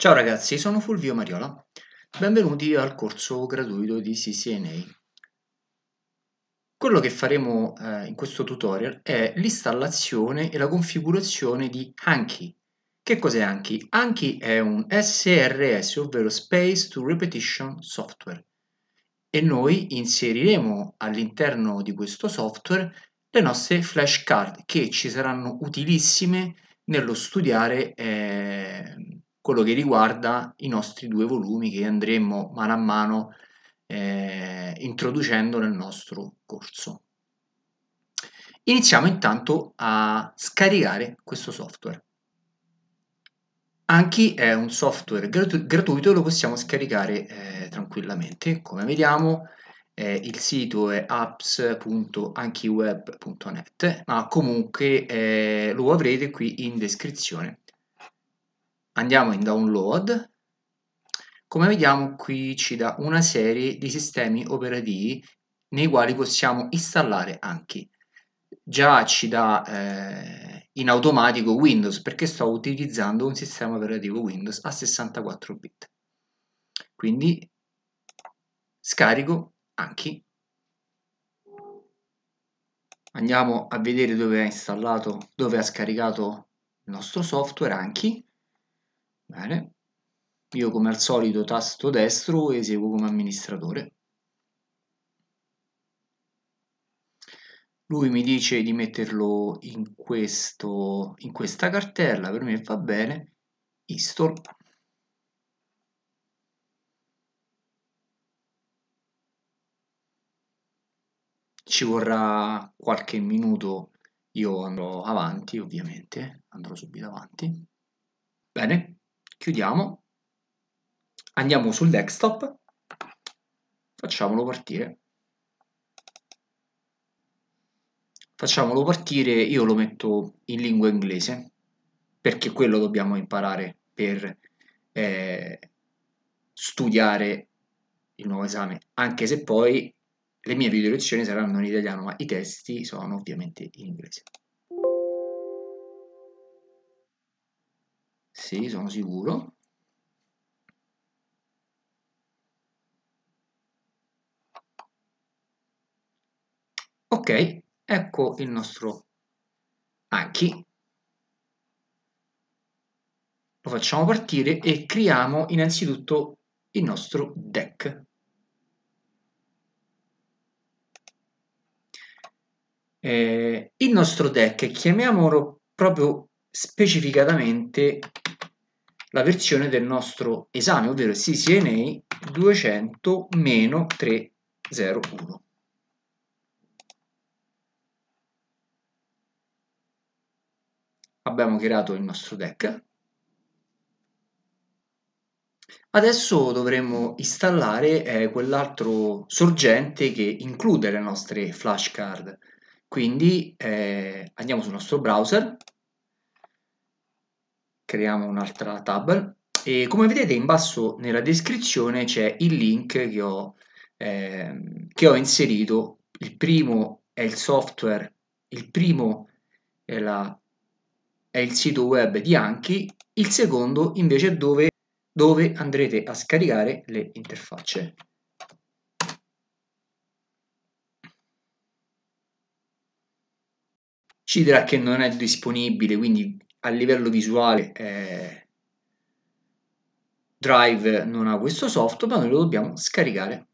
Ciao ragazzi, sono Fulvio Mariola. Benvenuti al corso gratuito di CCNA. Quello che faremo eh, in questo tutorial è l'installazione e la configurazione di Anki. Che cos'è Anki? Anki è un SRS, ovvero Space to Repetition Software. E noi inseriremo all'interno di questo software le nostre flashcard che ci saranno utilissime nello studiare eh, quello che riguarda i nostri due volumi che andremo mano a mano eh, introducendo nel nostro corso. Iniziamo intanto a scaricare questo software. Anki è un software gratu gratuito, lo possiamo scaricare eh, tranquillamente. Come vediamo eh, il sito è apps.anchiweb.net, ma comunque eh, lo avrete qui in descrizione andiamo in download come vediamo qui ci dà una serie di sistemi operativi nei quali possiamo installare Anki. Già ci dà eh, in automatico Windows perché sto utilizzando un sistema operativo Windows a 64 bit. Quindi scarico Anki. Andiamo a vedere dove ha installato, dove ha scaricato il nostro software Anki Bene. Io come al solito tasto destro e eseguo come amministratore. Lui mi dice di metterlo in, questo, in questa cartella, per me va bene, install. Ci vorrà qualche minuto, io andrò avanti ovviamente, andrò subito avanti. Bene, chiudiamo, andiamo sul desktop, facciamolo partire. Facciamolo partire, io lo metto in lingua inglese, perché quello dobbiamo imparare per eh, studiare il nuovo esame, anche se poi le mie video lezioni saranno in italiano, ma i testi sono ovviamente in inglese. Sì, sono sicuro. Ok, ecco il nostro Anki. Lo facciamo partire e creiamo innanzitutto il nostro deck. Eh, il nostro deck, chiamiamolo proprio specificatamente la versione del nostro esame, ovvero CCNA 200-301. Abbiamo creato il nostro deck. Adesso dovremmo installare eh, quell'altro sorgente che include le nostre flashcard. Quindi eh, andiamo sul nostro browser, creiamo un'altra tab e come vedete in basso nella descrizione c'è il link che ho, eh, che ho inserito. Il primo è il software, il primo è, la, è il sito web di Anki, il secondo invece è dove, dove andrete a scaricare le interfacce. ci dirà che non è disponibile, quindi a livello visuale eh, Drive non ha questo software, ma noi lo dobbiamo scaricare.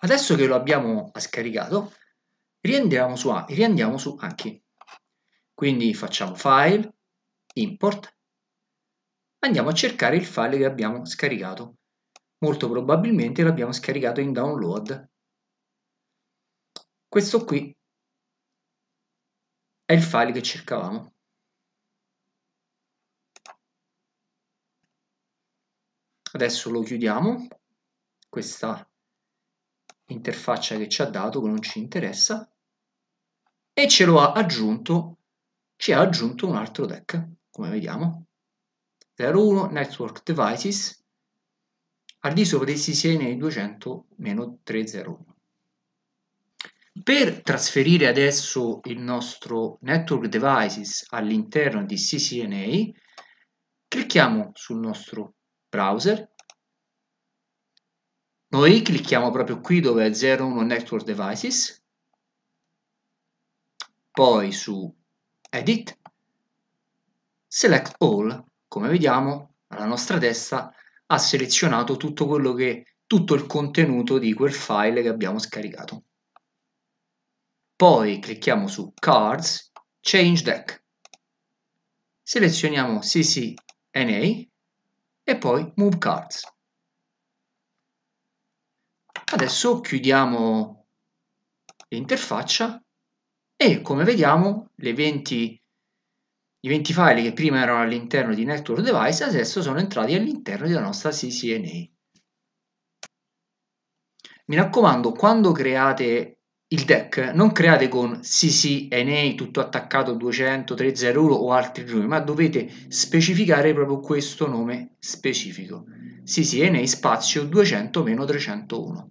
Adesso che lo abbiamo scaricato, riandiamo su, riandiamo su Anki. Quindi facciamo File, Import, andiamo a cercare il file che abbiamo scaricato. Molto probabilmente l'abbiamo scaricato in download. Questo qui è il file che cercavamo. Adesso lo chiudiamo, questa interfaccia che ci ha dato, che non ci interessa, e ce lo ha aggiunto, ci ha aggiunto un altro deck, come vediamo. 01 Network Devices, al di sopra dei CCNA 200-301. Per trasferire adesso il nostro network devices all'interno di CCNA, clicchiamo sul nostro browser. Noi clicchiamo proprio qui dove è 01 Network Devices, poi su Edit, Select All, come vediamo alla nostra destra ha selezionato tutto, che, tutto il contenuto di quel file che abbiamo scaricato. Poi clicchiamo su Cards, Change Deck. Selezioniamo CCNA e poi Move Cards. Adesso chiudiamo l'interfaccia e come vediamo 20, i 20 file che prima erano all'interno di Network Device adesso sono entrati all'interno della nostra CCNA. Mi raccomando, quando create il deck non create con CCNA tutto attaccato 200, 301 o altri nomi, ma dovete specificare proprio questo nome specifico. CCNA spazio 200-301.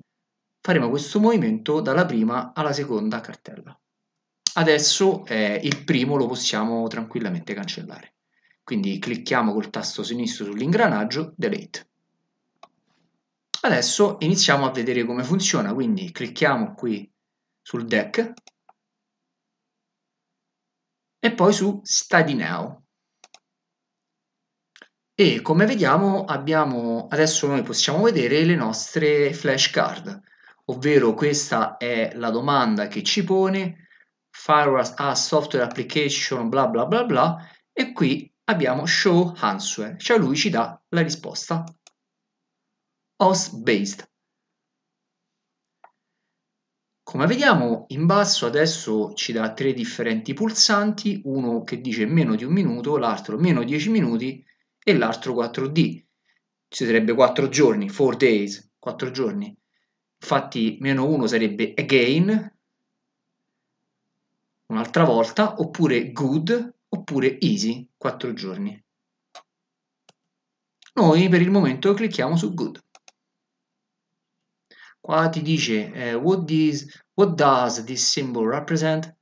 Faremo questo movimento dalla prima alla seconda cartella. Adesso eh, il primo lo possiamo tranquillamente cancellare. Quindi clicchiamo col tasto sinistro sull'ingranaggio, delete. Adesso iniziamo a vedere come funziona, quindi clicchiamo qui sul deck e poi su Study Now. E come vediamo abbiamo, adesso noi possiamo vedere le nostre flashcard, ovvero questa è la domanda che ci pone, firewall a ah, software application bla bla bla bla, e qui abbiamo show answer, cioè lui ci dà la risposta host based. Come vediamo in basso adesso ci dà tre differenti pulsanti, uno che dice meno di un minuto, l'altro meno 10 minuti e l'altro 4D. Ci sarebbe 4 giorni, 4 days, 4 giorni. Infatti meno 1 sarebbe again, un'altra volta, oppure good, oppure easy, 4 giorni. Noi per il momento clicchiamo su good qua ti dice eh, what, this, what does this symbol represent?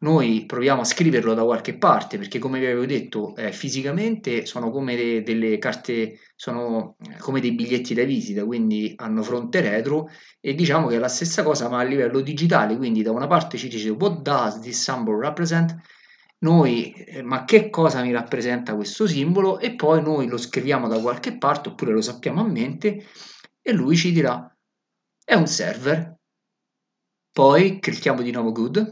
Noi proviamo a scriverlo da qualche parte perché come vi avevo detto eh, fisicamente sono come de delle carte, sono eh, come dei biglietti da visita, quindi hanno fronte e retro e diciamo che è la stessa cosa ma a livello digitale, quindi da una parte ci dice what does this symbol represent? Noi, eh, ma che cosa mi rappresenta questo simbolo? E poi noi lo scriviamo da qualche parte oppure lo sappiamo a mente e lui ci dirà è un server. Poi clicchiamo di nuovo good.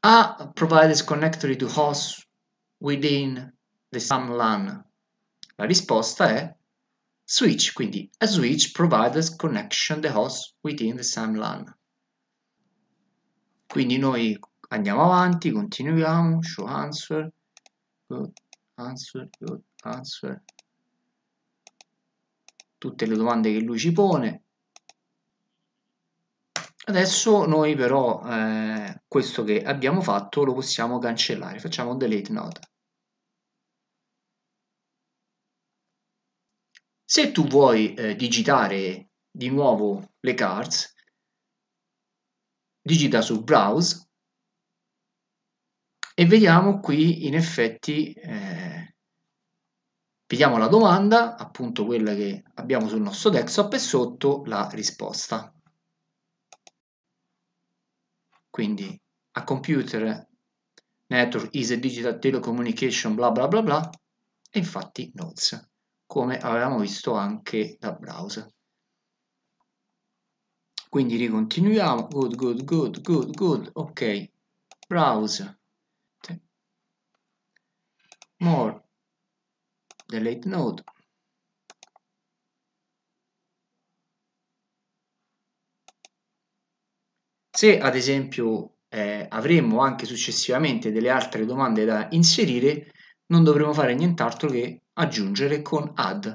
A provides connectory to host within the SAM LAN. La risposta è switch, quindi a switch provides connection the host within the SAM LAN. Quindi noi andiamo avanti, continuiamo, show answer, good answer, good answer, tutte le domande che lui ci pone. Adesso noi però eh, questo che abbiamo fatto lo possiamo cancellare, facciamo un delete note. Se tu vuoi eh, digitare di nuovo le cards, digita su browse e vediamo qui in effetti eh, Vediamo la domanda, appunto quella che abbiamo sul nostro desktop e sotto la risposta. Quindi a computer network is a digital telecommunication bla bla bla bla e infatti notes, come avevamo visto anche da browser. Quindi ricontinuiamo, good, good, good, good, good, ok, browser, more delete node se ad esempio eh, avremmo anche successivamente delle altre domande da inserire non dovremo fare nient'altro che aggiungere con add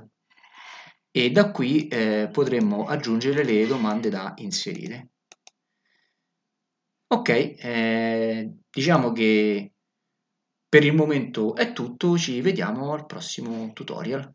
e da qui eh, potremmo aggiungere le domande da inserire ok eh, diciamo che per il momento è tutto, ci vediamo al prossimo tutorial.